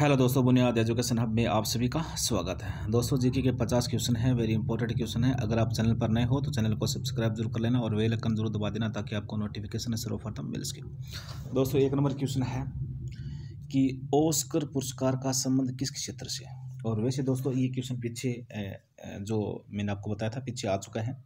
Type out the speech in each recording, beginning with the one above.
hello दोस्तों बुनियाद education hub में आप सभी का स्वागत है दोस्तों जीके के 50 क्वेश्चन हैं वेरी इंपॉर्टेंट क्वेश्चन है अगर आप चैनल पर नए हो तो चैनल को सब्सक्राइब जरूर कर लेना और वे लकन जरूर दबा देना ताकि आपको नोटिफिकेशन सर्वप्रथम मिल सके दोस्तों एक नंबर क्वेश्चन है कि ओस्कर पुरस्कार का संबंध किस क्षेत्र से है और वैसे दोस्तों ये क्वेश्चन पीछे जो मैंने आपको बताया था पीछे आ चुका है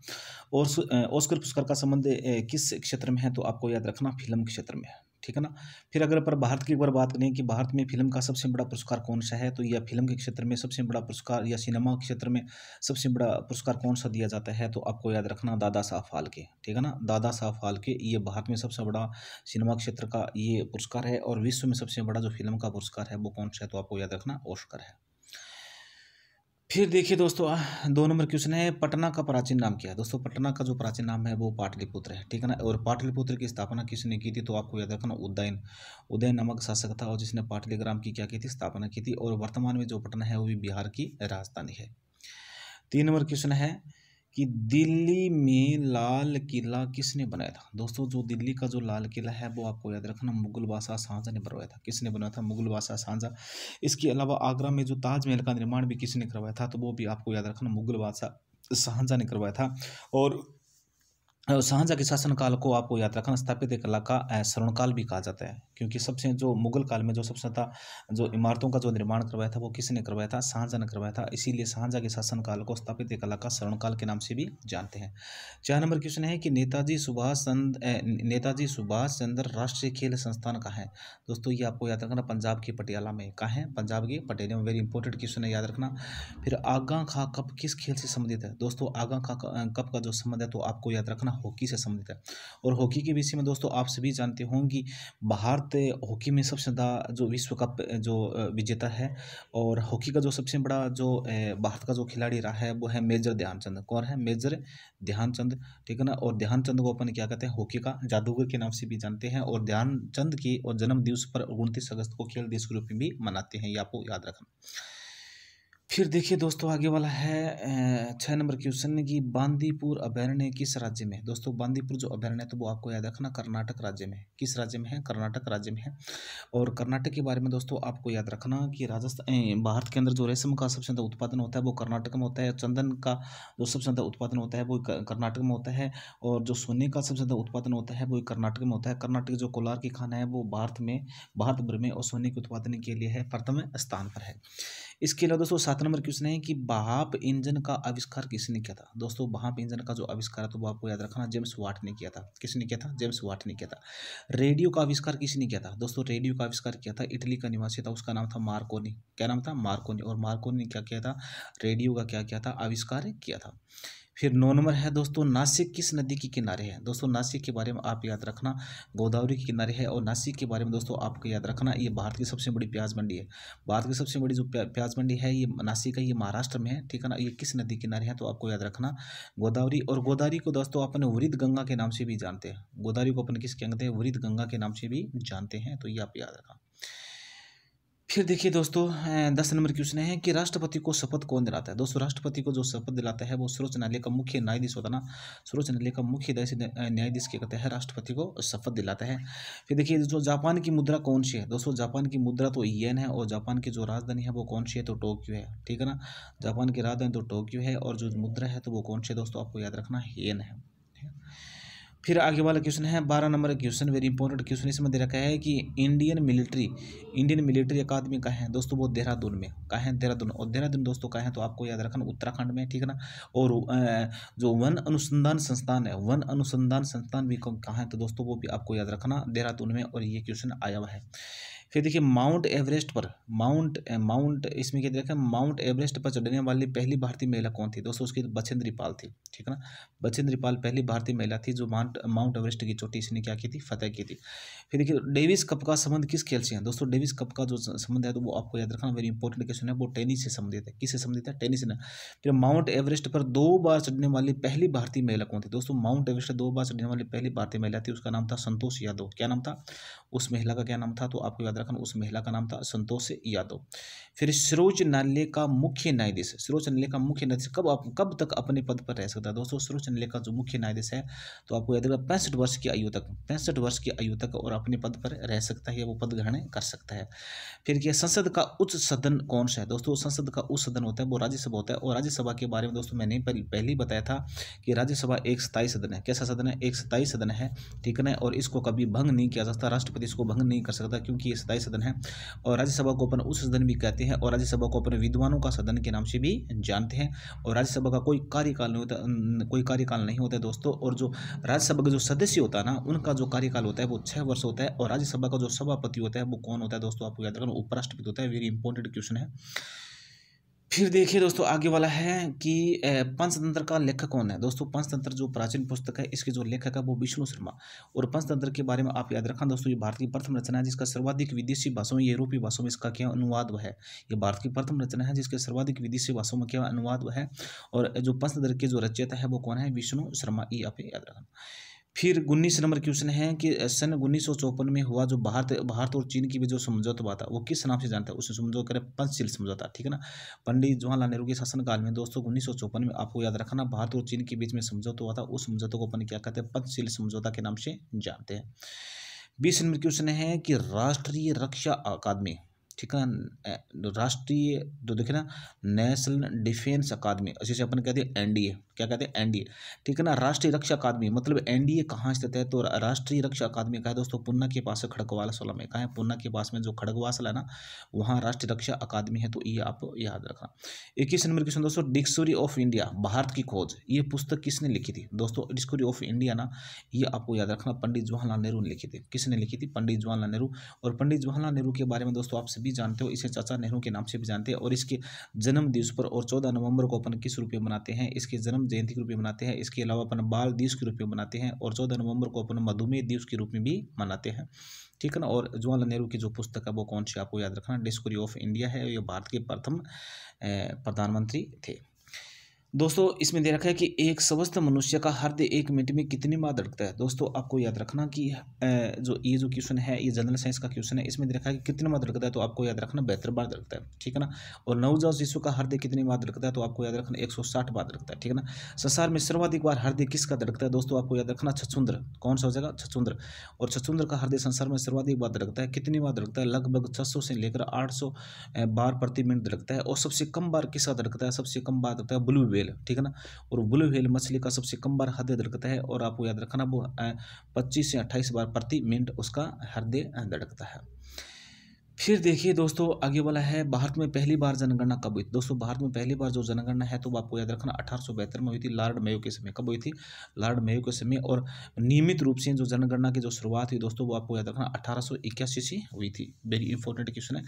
और ओस्कर पुरस्कार का संबंध किस क्षेत्र में है तो आपको याद रखना फिल्म क्षेत्र में है ठीक है ना फिर अगर पर भारत की एक बार बात करें कि भारत में फिल्म का सबसे बड़ा पुरस्कार कौन सा है तो यह फिल्म के क्षेत्र में सबसे बड़ा पुरस्कार या सिनेमा के क्षेत्र में सबसे बड़ा पुरस्कार कौन सा दिया जाता है तो आपको याद रखना दादा साहब फालके ठीक है ना दादा साहब फालके ये भारत में सबसे बड़ा सिनेमा क्षेत्र का ये पुरस्कार है और विश्व में सबसे बड़ा जो फिल्म का पुरस्कार है वो कौन सा है तो आपको याद रखना ओस्कर है फिर देखिए दोस्तों दो नंबर क्वेश्चन है पटना का प्राचीन नाम क्या है दोस्तों पटना का जो प्राचीन नाम है वो पाटलिपुत्र है ठीक है ना और पाटलिपुत्र की स्थापना किसने की थी तो आपको याद रखना उदयन उदयन नामक शासक था और जिसने पाटलिग्राम की क्या की थी स्थापना की थी और वर्तमान में जो पटना है वो भी बिहार की राजधानी है तीन नंबर क्वेश्चन है कि दिल्ली में लाल किला किसने बनाया था दोस्तों जो दिल्ली का जो लाल किला है वो आपको याद रखना मुगल बादशाह साझा ने बनवाया था किसने बनाया था मुगल बादशाह साझा इसके अलावा आगरा में जो ताजमहल का निर्माण भी किसने करवाया था तो वो भी आपको याद रखना मुगल बादशाह साझा ने करवाया था और शाहजहाँ के शासनकाल को आपको याद रखना स्थापित कला का स्वर्णकाल भी कहा जाता है क्योंकि सबसे जो मुगल काल में जो सबसे ज़्यादा जो इमारतों का जो निर्माण करवाया था वो किसने करवाया था शाहजहाँ ने करवाया था इसीलिए शाहजहाँ के शासनकाल को स्थापित कला का स्वर्ण काल के नाम से भी जानते हैं चार नंबर क्वेश्चन है कि नेताजी सुभाष चंद्र नेताजी सुभाष चंद्र राष्ट्रीय खेल संस्थान का है दोस्तों ये आपको याद रखना पंजाब के पटियाला में कहा है पंजाब के पटियाला में वेरी इंपॉर्टेंट क्वेश्चन है याद रखना फिर आगा खां कप किस खेल से संबंधित है दोस्तों आगा खां कप का जो संबंध है तो आपको याद रखना हॉकी से संबंधित है और हॉकी के विषय में दोस्तों आप सभी जानते होंगे बाहर बात हॉकी में सबसे ज़्यादा जो विश्व कप जो विजेता है और हॉकी का जो सबसे बड़ा जो भारत का जो खिलाड़ी रहा है वो है मेजर ध्यानचंद कौन है मेजर ध्यानचंद ठीक है ना और ध्यानचंद को अपन क्या कहते हैं हॉकी का जादूगर के नाम से भी जानते हैं और ध्यानचंद की और जन्मदिवस पर उनतीस अगस्त को खेल दिवस के रूप में भी मनाते हैं ये आपको याद रखना फिर देखिए दोस्तों आगे वाला है छः नंबर क्वेश्चन कि बांदीपुर अभ्यारण्य किस राज्य में दोस्तों बांदीपुर जो अभ्यारण्य है तो वो आपको याद रखना कर्नाटक राज्य में किस राज्य में है कर्नाटक राज्य में है और कर्नाटक के बारे में दोस्तों आपको याद रखना कि राजस्थान भारत के अंदर जो रेशम का सबसे ज़्यादा उत्पादन होता है वो कर्नाटक में होता है चंदन का जो सबसे ज़्यादा उत्पादन होता है वो कर्नाटक में होता है और जो सोने का सबसे ज़्यादा उत्पादन होता है वो कर्नाटक में होता है कर्नाटक जो कोलार की खाना है वो भारत में भारत भर में और सोने के उत्पादन के लिए है प्रथम स्थान पर है इसके अलावा दोस्तों सात नंबर क्वेश्चन है कि भाप इंजन का आविष्कार किसने किया था दोस्तों भाप इंजन का जो आविष्कार था तो वो आपको याद रखना जेम्स वाट ने किया था किसने किया था जेम्स वाट ने किया था रेडियो का आविष्कार किसने किया था दोस्तों रेडियो का आविष्कार किया था इटली का निवासी था उसका नाम था मार्कोनी क्या नाम था मार्कोनी और मार्कोनी ने क्या किया था रेडियो का क्या किया था आविष्कार किया था फिर नौ नंबर है दोस्तों नासिक किस नदी के किनारे है दोस्तों नासिक के बारे में आप याद रखना गोदावरी के किनारे है और नासिक के बारे में दोस्तों आपको याद रखना ये भारत की सबसे बड़ी प्याज मंडी है भारत की सबसे बड़ी जो प्याज मंडी है ये नासिक है ये महाराष्ट्र में है ठीक है ना ये किस नदी किनारे है तो आपको याद रखना गोदावरी और गोदावरी को दोस्तों अपने वृद्ध गंगा के नाम से भी जानते हैं गोदावरी को अपन किस कहते हैं वृद्ध गंगा के नाम से भी जानते हैं तो ये आप याद रखना फिर देखिए दोस्तों दस नंबर क्वेश्चन है कि राष्ट्रपति को शपथ कौन दिलाता है दोस्तों राष्ट्रपति को जो शपथ दिलाता है वो सर्वोच्च न्यायालय का मुख्य न्यायाधीश होता है ना सर्वोच्च न्यायालय का मुख्य न्यायाधीश क्या कहते हैं राष्ट्रपति को शपथ दिलाता है फिर देखिए दोस्तों जापान की मुद्रा कौन सी है दोस्तों जापान की मुद्रा तो येन है और जापान की जो राजधानी है वो कौन सी है तो टोक्यो है ठीक है ना जापान की राजधानी तो टोक्यो है और जो मुद्रा है तो वो कौन सी है दोस्तों आपको याद रखना येन है फिर आगे वाला क्वेश्चन है बारह नंबर का क्वेश्चन वेरी इंपॉर्टेंट क्वेश्चन इसमें दे रखा है कि Indian military Indian military academy का है दोस्तों वो देहरादून में का है देहरादून और देहरादून दोस्तों का है तो आपको याद रखना उत्तराखंड में ठीक है ना और जो वन अनुसंधान संस्थान है वन अनुसंधान संस्थान भी कहाँ है तो दोस्तों वो भी आपको याद रखना देहरादून में और ये क्वेश्चन आया हुआ है फिर देखिए माउंट एवरेस्ट पर माउंट माउंट इसमें क्या देखा माउंट एवरेस्ट पर चढ़ने वाली पहली भारतीय महिला कौन थी दोस्तों उसकी बछेंद्री पाल थी ठीक है ना बछेंद्री पाल पहली भारतीय महिला थी जो माउंट माउंट एवरेस्ट की चोटी इसने क्या की थी फतेह की थी फिर देखिए डेविस कप का संबंध किस खेल से है दोस्तों डेविस कप का जो संबंध है तो वो आपको याद रखना वेरी इंपॉर्टेंट क्वेश्चन है वो टेनिस से संबंधित है किससे संबंधित है टेनिस ने फिर माउंट एवरेस्ट पर दो बार चढ़ने वाली पहली भारतीय महिला कौन थी दोस्तों माउंट एवरेस्ट दो बार चढ़ने वाली पहली भारतीय महिला थी उसका नाम था संतोष यादव क्या नाम था उस महिला का क्या नाम था तो आपको याद उत्तराखंड उस महिला का नाम था संतोष यादव फिर सरोज नाले का मुख्य न्यायाधीश सरोज नाले का मुख्य न्यायाधीश कब कब तक अपने पद पर रह सकता है दोस्तों सरोज नाले का जो मुख्य न्यायाधीश है तो आपको याद रखा पैंसठ वर्ष की आयु तक पैंसठ वर्ष की आयु तक और अपने पद पर रह सकता है वो पद ग्रहण कर सकता है फिर क्या संसद का उच्च सदन कौन सा है दोस्तों संसद का उच्च सदन होता है वो राज्यसभा होता है और राज्यसभा के बारे में दोस्तों मैंने पहले ही बताया था कि राज्यसभा एक स्थायी सदन है कैसा सदन है एक स्थायी सदन है ठीक है और इसको कभी भंग नहीं किया जा सकता राष्ट्रपति इसको भंग नहीं कर सकता क्योंकि ये स्थायी सदन है और राज्यसभा को अपन उस सदन भी कहते हैं और राज्यसभा को अपन विद्वानों का सदन के नाम से भी जानते हैं और राज्यसभा का कोई कार्यकाल नहीं होता कोई कार्यकाल नहीं होता दोस्तों और जो राज्यसभा का जो सदस्य होता है ना उनका जो कार्यकाल होता है वो छः वर्ष होता है और राज्यसभा का जो सभापति होता है वो कौन होता है दोस्तों आपको याद रखना उपराष्ट्रपति होता है वेरी इंपॉर्टेंट क्वेश्चन है फिर देखिए दोस्तों आगे वाला है कि पंचतंत्र का लेखक कौन है दोस्तों पंचतंत्र जो प्राचीन पुस्तक है इसके जो लेखक है वो विष्णु शर्मा और पंचतंत्र के बारे में आप याद रखना दोस्तों ये भारत की प्रथम रचना है जिसका सर्वाधिक विदेशी भाषाओं में यूरोपीय भाषाओं में इसका क्या अनुवाद है ये भारत की प्रथम रचना है जिसके सर्वाधिक विदेशी भाषाओं में क्या अनुवाद है और जो पंचतंत्र के जो रचयता है वो कौन है विष्णु शर्मा ये आप याद रखना फिर उन्नीस नंबर क्वेश्चन है कि सन उन्नीस सौ चौपन में हुआ जो भारत भारत और चीन की भी जो समझौता हुआ था वो किस नाम से जानता है उसे समझौता करें पंचशील समझौता ठीक है ना पंडित जवाहरलाल नेहरू के शासनकाल में दोस्तों उन्नीस सौ चौपन में आपको याद रखना भारत और चीन के बीच में समझौता हुआ था उस समझौते को अपन क्या कहते हैं पंचशील समझौता के नाम से जानते हैं बीस नंबर क्वेश्चन है कि राष्ट्रीय रक्षा अकादमी ठीक है राष्ट्रीय जो तो देखे ना नेशनल डिफेंस अकादमी जिसे अपन कहते हैं एनडीए क्या कहते हैं एनडीए ठीक है ना राष्ट्रीय रक्षा अकादमी मतलब एनडीए कहाँ स्थित है तो राष्ट्रीय रक्षा अकादमी कहा है दोस्तों पुन्ना के पास है खड़गवासला में कहा है पुन्ना के पास में जो खड़गवासला है ना वहाँ राष्ट्रीय रक्षा अकादमी है तो ये आप याद रखना इक्कीस नंबर क्वेश्चन दोस्तों डिक्शनरी ऑफ इंडिया भारत की खोज ये पुस्तक किसने लिखी थी दोस्तों डिक्शनरी ऑफ इंडिया ना ये आपको याद रखना पंडित जवाहरलाल नेहरू ने लिखी थी किसने लिखी थी पंडित जवाहरलाल नेहरू और पंडित जवाहरलाल नेहरू के बारे में दोस्तों आप सभी जानते हो इसे चाचा नेहरू के नाम से भी जानते हैं और इसके जन्मदिवस पर और चौदह नवंबर को अपन किस रूप में मनाते हैं इसके जन्म जयंती के रूप में मनाते हैं इसके अलावा अपन बाल दिवस के रूप में मनाते हैं और चौदह नवंबर को अपन मधुमेह दिवस के रूप में भी मनाते हैं ठीक है ना और जवाहरलाल नेहरू की जो पुस्तक है वो कौन सी आपको याद रखना डिस्कवरी ऑफ इंडिया है ये भारत के प्रथम प्रधानमंत्री थे दोस्तों इसमें दे रखा है कि एक स्वस्थ मनुष्य का हर दे एक मिनट में कितनी बार धड़कता है दोस्तों आपको याद रखना कि जो ये जो क्वेश्चन है ये जनरल साइंस का क्वेश्चन है इसमें दे रखा है कि कितनी बार धड़कता है तो आपको याद रखना बेहतर बार धड़कता है ठीक है ना और नवजात शिशु का हर दे कितनी बार धड़कता है तो आपको याद रखना एक सौ साठ बार धड़कता है ठीक है ना संसार में सर्वाधिक बार हर दे किसका धड़कता है दोस्तों आपको याद रखना छछुंद्र कौन सा हो जाएगा छछुंद्र और छछुंद्र का हर दे संसार में सर्वाधिक बार धड़कता है कितनी बार धड़कता है लगभग छः से लेकर आठ बार प्रति मिनट धड़कता है और सबसे कम बार किसका धड़कता है सबसे कम बार धड़कता है ब्लू वेल व्हेल ठीक है ना और ब्लू व्हेल मछली का सबसे कम बार हृदय धड़कता है और आपको याद रखना वो पच्चीस से अट्ठाईस बार प्रति मिनट उसका हृदय धड़कता है फिर देखिए दोस्तों आगे वाला है भारत में पहली बार जनगणना कब हुई दोस्तों भारत में पहली बार जो जनगणना है तो आपको याद रखना अठारह में हुई थी लॉर्ड मेयो के समय कब हुई थी लॉर्ड मेयो के समय और नियमित रूप से जो जनगणना की जो शुरुआत हुई दोस्तों वो आपको याद रखना अठारह से हुई थी वेरी इंपॉर्टेंट क्वेश्चन है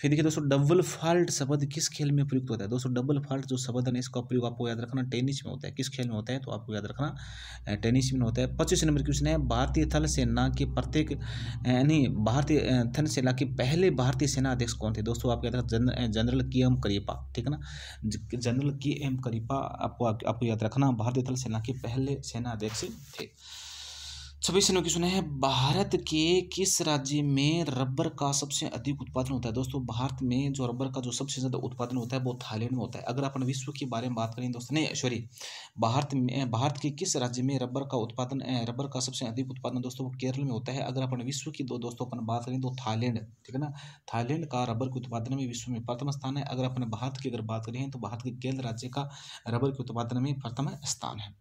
फिर देखिए दोस्तों डबल फॉल्ट शब्द किस खेल में प्रयुक्त होता है दोस्तों डबल फॉल्ट जो शब्द है इसका प्रयोग आपको याद रखना टेनिस में होता है किस खेल में होता है तो आपको याद रखना टेनिस में होता है पच्चीस नंबर क्वेश्चन है भारतीय थल सेना के प्रत्येक यानी भारतीय थल सेना के पहले पहले भारतीय सेना अध्यक्ष कौन थे दोस्तों आपको याद रखना जनरल के एम करीपा ठीक है ना जनरल के एम करीपा आपको आपको याद रखना भारतीय थल सेना के पहले सेना अध्यक्ष थे छब्बीस जनों की सुने भारत के किस राज्य में रबर का सबसे अधिक उत्पादन होता है दोस्तों भारत में जो रबर का जो सबसे ज़्यादा उत्पादन होता है वो थाईलैंड में होता है अगर अपन विश्व के बारे में बात करें दोस्तों नहीं सॉरी भारत में भारत के किस राज्य में रबर का उत्पादन रबर का सबसे अधिक उत्पादन दोस्तों वो केरल में होता है अगर अपन विश्व की दो दोस्तों अपन बात करें तो थाईलैंड ठीक है ना थाईलैंड का रबर के उत्पादन में विश्व में प्रथम स्थान है अगर अपने भारत की अगर बात करें तो भारत के केरल राज्य का रबर के उत्पादन में प्रथम स्थान है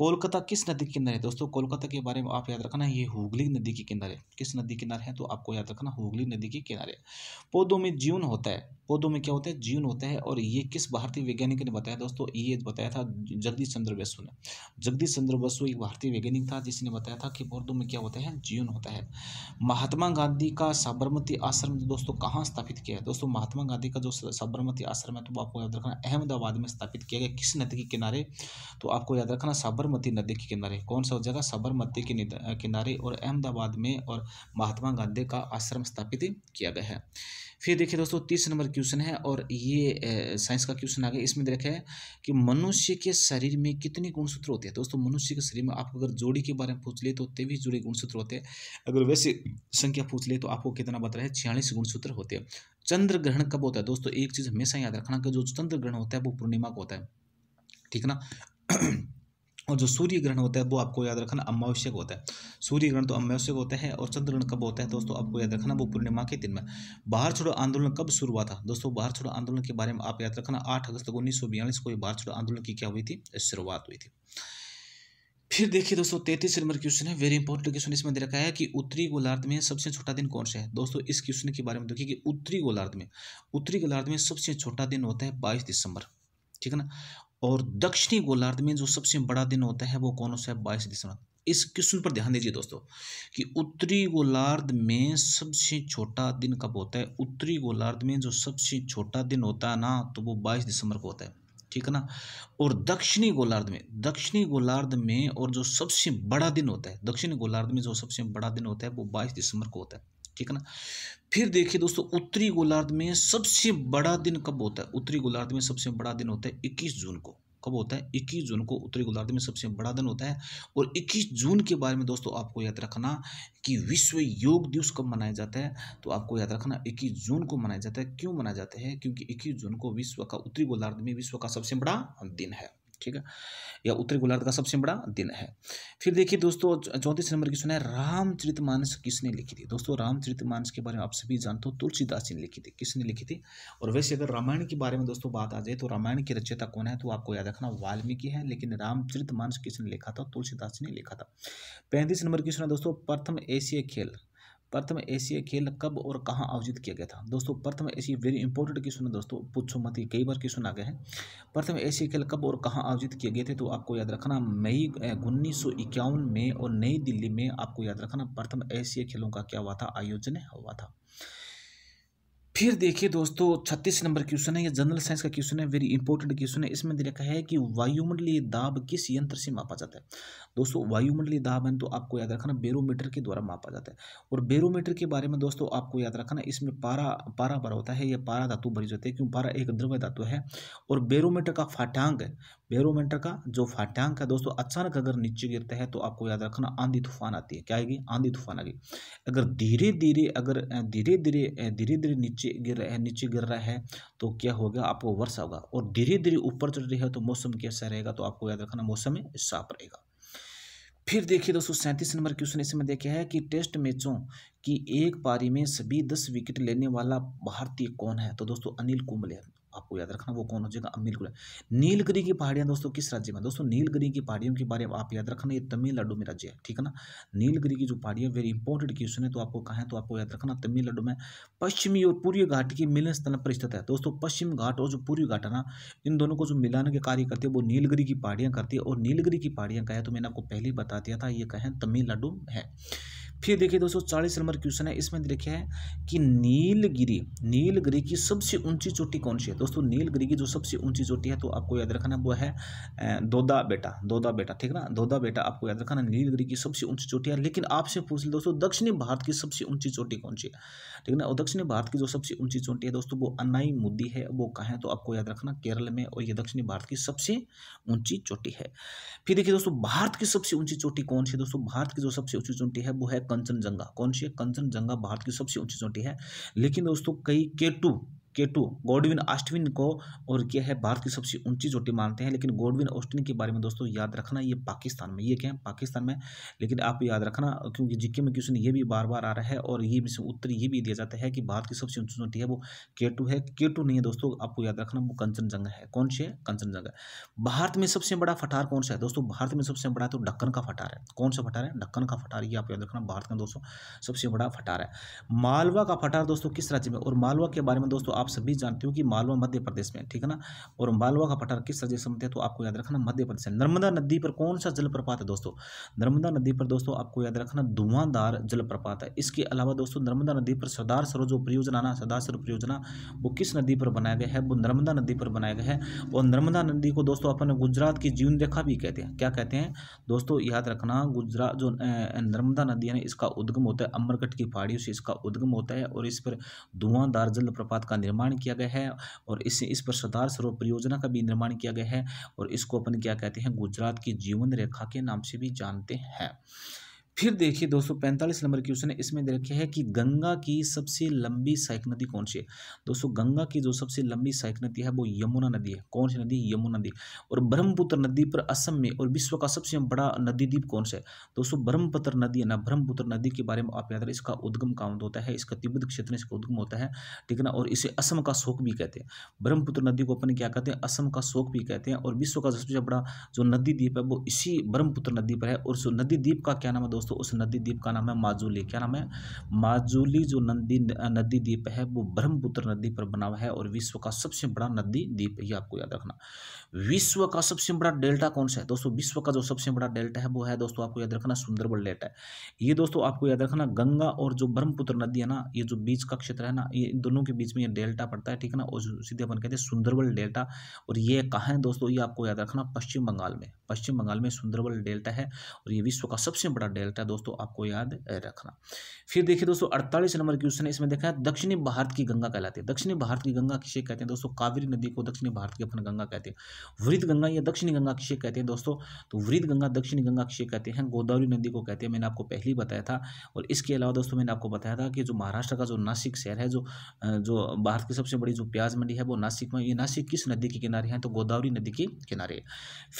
कोलकाता किस नदी के किनारे दोस्तों कोलकाता के बारे में आप याद रखना ये हुगली नदी के किनारे किस नदी किनारे हैं तो आपको याद रखना हुगली नदी के किनारे पौधों में जीवन होता है पौधों में क्या होता है जीवन होता है और ये किस भारतीय वैज्ञानिक ने बताया दोस्तों ये बताया था जगदीश चंद्र बसु ने जगदीश चंद्र बसु एक भारतीय वैज्ञानिक था जिसने बताया था कि पौधों में क्या होता है जीवन होता है महात्मा गांधी का साबरमती आश्रम दोस्तों कहाँ स्थापित किया है दोस्तों महात्मा गांधी का जो साबरमती आश्रम है तो आपको याद रखना अहमदाबाद में स्थापित किया गया किस नदी के किनारे तो आपको याद रखना साबरमती नदी के किनारे कौन सा जगह साबरमती की किनारे और अहमदाबाद में और महात्मा गांधी का आश्रम स्थापित किया गया है फिर देखिए दोस्तों तीस नंबर क्वेश्चन है और ये साइंस का क्वेश्चन आ गया इसमें देखा है कि मनुष्य के शरीर में कितने गुणसूत्र होते हैं दोस्तों मनुष्य के शरीर में आपको अगर जोड़ी के बारे में पूछ ले तो तेवीस जोड़ी गुणसूत्र होते हैं अगर वैसे संख्या पूछ ले तो आपको कितना बता रहे हैं छियालीस गुणसूत्र होते हैं चंद्र ग्रहण कब होता है दोस्तों एक चीज़ हमेशा याद रखना कि जो चंद्र ग्रहण होता है वो पूर्णिमा को होता है ठीक ना और जो सूर्य ग्रहण होता है वो आपको याद रखना अमावश्यक होता है सूर्य ग्रहण तो अमावश्यक होता है और चंद्र ग्रहण कब होता है दोस्तों आपको याद रखना वो पूर्णिमा के दिन में बाहर छोड़ो आंदोलन कब शुरू हुआ था दोस्तों बाहर छोड़ो आंदोलन के बारे में आप याद रखना आठ अगस्त उन्नीस सौ बयालीस को बाहर छोड़ो आंदोलन की क्या हुई थी शुरुआत हुई थी फिर देखिए दोस्तों तैतीस नंबर क्वेश्चन है वेरी इंपॉर्टेंट क्वेश्चन इसमें दे रखा है कि उत्तरी गोलार्ध में सबसे छोटा दिन कौन सा है दोस्तों इस क्वेश्चन के बारे में देखिए कि उत्तरी गोलार्ध में उत्तरी गोलार्ध में सबसे छोटा दिन होता है बाईस दिसंबर ठीक है ना और दक्षिणी गोलार्ध में जो सबसे बड़ा दिन होता है वो कौन सा है बाईस दिसंबर इस क्वेश्चन पर ध्यान दीजिए दोस्तों कि उत्तरी गोलार्ध में सबसे छोटा दिन कब होता है उत्तरी गोलार्ध में जो सबसे छोटा दिन होता है ना तो वो बाईस दिसंबर को होता है ठीक है ना और दक्षिणी गोलार्ध में दक्षिणी गोलार्ध में और जो सबसे बड़ा दिन होता है दक्षिणी गोलार्ध में जो सबसे बड़ा दिन होता है वो बाईस दिसंबर को होता है ठीक है ना फिर देखिए दोस्तों उत्तरी गोलार्ध में सबसे बड़ा दिन कब होता है उत्तरी गोलार्ध में सबसे बड़ा दिन होता है इक्कीस जून को कब होता है 21 जून को उत्तरी गोलार्ध में सबसे बड़ा दिन होता है और 21 जून के बारे में दोस्तों आपको याद रखना कि विश्व योग दिवस कब मनाया जाता है तो आपको याद रखना 21 जून को मनाया जाता है क्यों मनाया जाता है क्योंकि इक्कीस जून को विश्व का उत्तरी गोलार्ध में विश्व का सबसे बड़ा दिन है ठीक है या उत्तरी गोलार्ध का सबसे बड़ा दिन है फिर देखिए दोस्तों चौंतीस नंबर की सुना है रामचरित मानस किसने लिखी थी दोस्तों रामचरित मानस के बारे में आप सभी जानते हो तुलसीदास जी ने लिखी थी किसने लिखी थी और वैसे अगर रामायण के बारे में दोस्तों बात आ जाए तो रामायण की रचयता कौन है तो आपको याद रखना वाल्मीकि है लेकिन रामचरित मानस किसने लिखा था तुलसीदास जी ने लिखा था पैंतीस नंबर की सुना दोस्तों प्रथम एशिया खेल प्रथम एशिया खेल कब और कहाँ आयोजित किया गया था दोस्तों प्रथम एशिया वेरी इंपॉर्टेंट क्वेश्चन है दोस्तों पूछो मत ही कई बार क्वेश्चन आ गए हैं प्रथम एशिया खेल कब और कहाँ आयोजित किए गए थे तो आपको याद रखना मई उन्नीस में और नई दिल्ली में आपको याद रखना प्रथम एशिया खेलों का क्या हुआ था आयोजन हुआ था फिर देखिए दोस्तों छत्तीस नंबर क्वेश्चन है ये जनरल साइंस का क्वेश्चन है वेरी इंपॉर्टेंट क्वेश्चन है इसमें देखा है कि वायुमंडलीय दाब किस यंत्र से मापा जाता है दोस्तों वायुमंडलीय दाब है तो आपको याद रखना बेरोमीटर के द्वारा मापा जाता है और बेरोमीटर के बारे में दोस्तों आपको याद रखना इसमें पारा पारा भरा होता है या पारा धातु भरी होती है क्यों पारा एक द्रव्य धातु है और बेरोमीटर का फाटांग बेरोमीटर का जो फाटांग है दोस्तों अचानक अगर नीचे गिरता है तो आपको याद रखना आंधी तूफान आती है क्या आएगी आंधी तूफान आ गई अगर धीरे धीरे अगर धीरे धीरे धीरे धीरे नीचे नीचे गिर रहा है नीचे गिर रहा है तो क्या होगा आपको वर्षा होगा और धीरे धीरे ऊपर चढ़ रही है तो मौसम कैसा रहेगा तो आपको याद रखना मौसम साफ रहेगा फिर देखिए दोस्तों सैंतीस नंबर क्वेश्चन इसमें देखा है कि टेस्ट मैचों की एक पारी में सभी दस विकेट लेने वाला भारतीय कौन है तो दोस्तों अनिल कुंबले आपको याद रखना वो कौन हो जाएगा अम्बिलकुला नीलगिरी की पहाड़ियाँ दोस्तों किस राज्य में दोस्तों नीलगिरी की पहाड़ियों के बारे में आप याद रखना ये तमिलनाडु में राज्य है ठीक है ना नीलगिरी की जो पहाड़ियाँ वेरी इंपॉर्टेंट क्वेश्चन है तो आपको कहा है तो आपको याद रखना तमिलनाडु में पश्चिमी और पूर्वी घाट की मिलन स्थल पर स्थित है दोस्तों पश्चिम घाट और जो पूर्वी घाट है ना इन दोनों को जो मिलाने के कार्य करते हैं वो नीलगिरी की पहाड़ियाँ करती है और नीलगिरी की पहाड़ियाँ कहें तो मैंने आपको पहले ही बता दिया था ये कहें तमिलनाडु है फिर देखिए दोस्तों चालीस नंबर क्वेश्चन है इसमें देखिए है कि नीलगिरी नीलगिरी की सबसे ऊंची चोटी कौन सी है दोस्तों नीलगिरी की जो सबसे ऊंची चोटी है तो आपको याद रखना वो है दोदा बेटा दोदा बेटा ठीक ना दोदा बेटा आपको याद रखना नीलगिरी की सबसे ऊंची चोटी है लेकिन आपसे पूछ ले दोस्तों दक्षिणी भारत की सबसे ऊंची चोटी कौन सी है ठीक ना और दक्षिणी भारत की जो सबसे ऊंची चोटी है दोस्तों वो अनाई मुद्दी है वो कहा है तो आपको याद रखना केरल में और ये दक्षिणी भारत की सबसे ऊंची चोटी है फिर देखिए दोस्तों भारत की सबसे ऊंची चोटी कौन सी है दोस्तों भारत की जो सबसे ऊंची चोटी है वो है कंचनजंगा कौन सी है कंचनजंगा भारत की सबसे ऊंची चोटी है लेकिन दोस्तों कई के टू केटू गोडविन ऑस्टविन को और क्या है भारत की सबसे ऊंची चोटी मानते हैं लेकिन गोडविन ऑस्टिन के बारे में दोस्तों याद रखना ये पाकिस्तान में ये क्या है पाकिस्तान में लेकिन आप याद रखना क्योंकि जिक्के में क्वेश्चन ये भी बार बार आ रहा है और ये उत्तर ये भी दिया जाता है कि भारत की सबसे ऊंची चोटी है वो केटू है केटू नहीं है दोस्तों आपको याद रखना वो कंचनजंगा है कौन सी है कंचनजंगा भारत में सबसे बड़ा फटार कौन सा है दोस्तों भारत में सबसे बड़ा तो ढक्कन का फटार है कौन सा फटार है ढक्कन का फटार ये आप याद रखना भारत का दोस्तों सबसे बड़ा फटार है मालवा का फटार दोस्तों किस राज्य में और मालवा के बारे में दोस्तों आप सभी जानते हो कि मालवा मध्य प्रदेश में ठीक है ना और मालवा का पठार किस राज्य से संबंध है तो आपको याद रखना मध्य प्रदेश में नर्मदा नदी पर कौन सा जलप्रपात है दोस्तों नर्मदा नदी पर दोस्तों आपको याद रखना धुआंधार जलप्रपात है इसके अलावा दोस्तों नर्मदा नदी पर सरदार सरोज परियोजना ना सरदार सरो परियोजना वो किस नदी पर बनाया गया है वो नर्मदा नदी पर बनाया गया है और नर्मदा नदी को दोस्तों अपन गुजरात की जीवन रेखा भी कहते हैं क्या कहते हैं दोस्तों याद रखना गुजरात जो नर्मदा नदी है इसका उद्गम होता है अमरगढ़ की पहाड़ियों से इसका उद्गम होता है और इस पर धुआंधार जलप्रपात का निर्माण किया गया है और इससे इस पर सरदार सरोवर परियोजना का भी निर्माण किया गया है और इसको अपन क्या कहते हैं गुजरात की जीवन रेखा के नाम से भी जानते हैं फिर देखिए दो सौ पैंतालीस नंबर क्वेश्चन है इसमें दे रखे है कि गंगा की सबसे लंबी सहायक नदी कौन सी है दोस्तों गंगा की जो सबसे लंबी सहायक नदी है वो यमुना नदी है कौन सी नदी यमुना नदी और ब्रह्मपुत्र नदी पर असम में और विश्व का सबसे बड़ा नदी द्वीप कौन सा है दोस्तों ब्रह्मपुत्र नदी है ना ब्रह्मपुत्र नदी के बारे में आप याद रखें इसका उद्गम कहाँ होता है इसका तिब्बत क्षेत्र में इसका उद्गम होता है ठीक है ना और इसे असम का शोक भी कहते हैं ब्रह्मपुत्र नदी को अपन क्या कहते हैं असम का शोक भी कहते हैं और विश्व का सबसे बड़ा जो नदी द्वीप है वो इसी ब्रह्मपुत्र नदी पर है और नदी द्वीप का क्या नाम है दोस्तों उस नदी द्वीप का नाम है माजूली क्या नाम है माजुली जो नदी नदी द्वीप है वो ब्रह्मपुत्र नदी पर बना हुआ है और विश्व का सबसे बड़ा नदी द्वीप ये आपको याद रखना विश्व का सबसे बड़ा डेल्टा कौन सा है दोस्तों विश्व का जो सबसे बड़ा डेल्टा है वो है दोस्तों आपको याद रखना सुंदरबन डेल्टा ये दोस्तों आपको याद रखना गंगा और जो ब्रह्मपुत्र नदी है ना ये जो बीच का क्षेत्र है ना ये दोनों के बीच में ये डेल्टा पड़ता है ठीक है ना और सीधे अपन कहते हैं सुंदरबल डेल्टा और ये कहाँ है दोस्तों ये आपको याद रखना पश्चिम बंगाल में पश्चिम बंगाल में सुंदरबल डेल्टा है और ये विश्व का सबसे बड़ा डेल्टा है दोस्तों आपको याद रखना फिर देखिए दोस्तों अड़तालीस नंबर क्वेश्चन है इसमें देखा है दक्षिणी भारत की गंगा कहलाती है दक्षिणी भारत की गंगा किसे कहते हैं दोस्तों कावेरी नदी को दक्षिणी भारत की अपन गंगा कहते हैं वृद्ध गंगा या दक्षिणी गंगा किसे कहते हैं दोस्तों तो वृद्ध गंगा दक्षिणी गंगा किसे कहते हैं गोदावरी नदी को कहते हैं मैंने आपको पहले ही बताया था और इसके अलावा दोस्तों मैंने आपको बताया था कि जो महाराष्ट्र का जो नासिक शहर है जो जो भारत की सबसे बड़ी जो प्याज मंडी है वो नासिक में ये नासिक किस नदी के किनारे है तो गोदावरी नदी के किनारे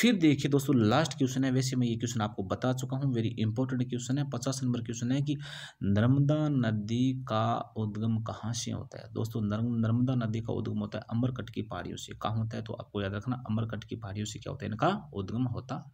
फिर देखिए दोस्तों लास्ट क्वेश्चन है वैसे मैं ये क्वेश्चन आपको बता चुका हूँ वेरी इंपॉर्टेंट क्वेश्चन है पचास नंबर क्वेश्चन है कि नर्मदा नदी का उद्गम कहाँ से होता है दोस्तों नर्मदा नदी का उद्गम होता है अमरकट की पहाड़ियों से कहाँ होता है तो आपको याद रखना अमरकट की पहाड़ियों से क्या होता है इनका उद्गम होता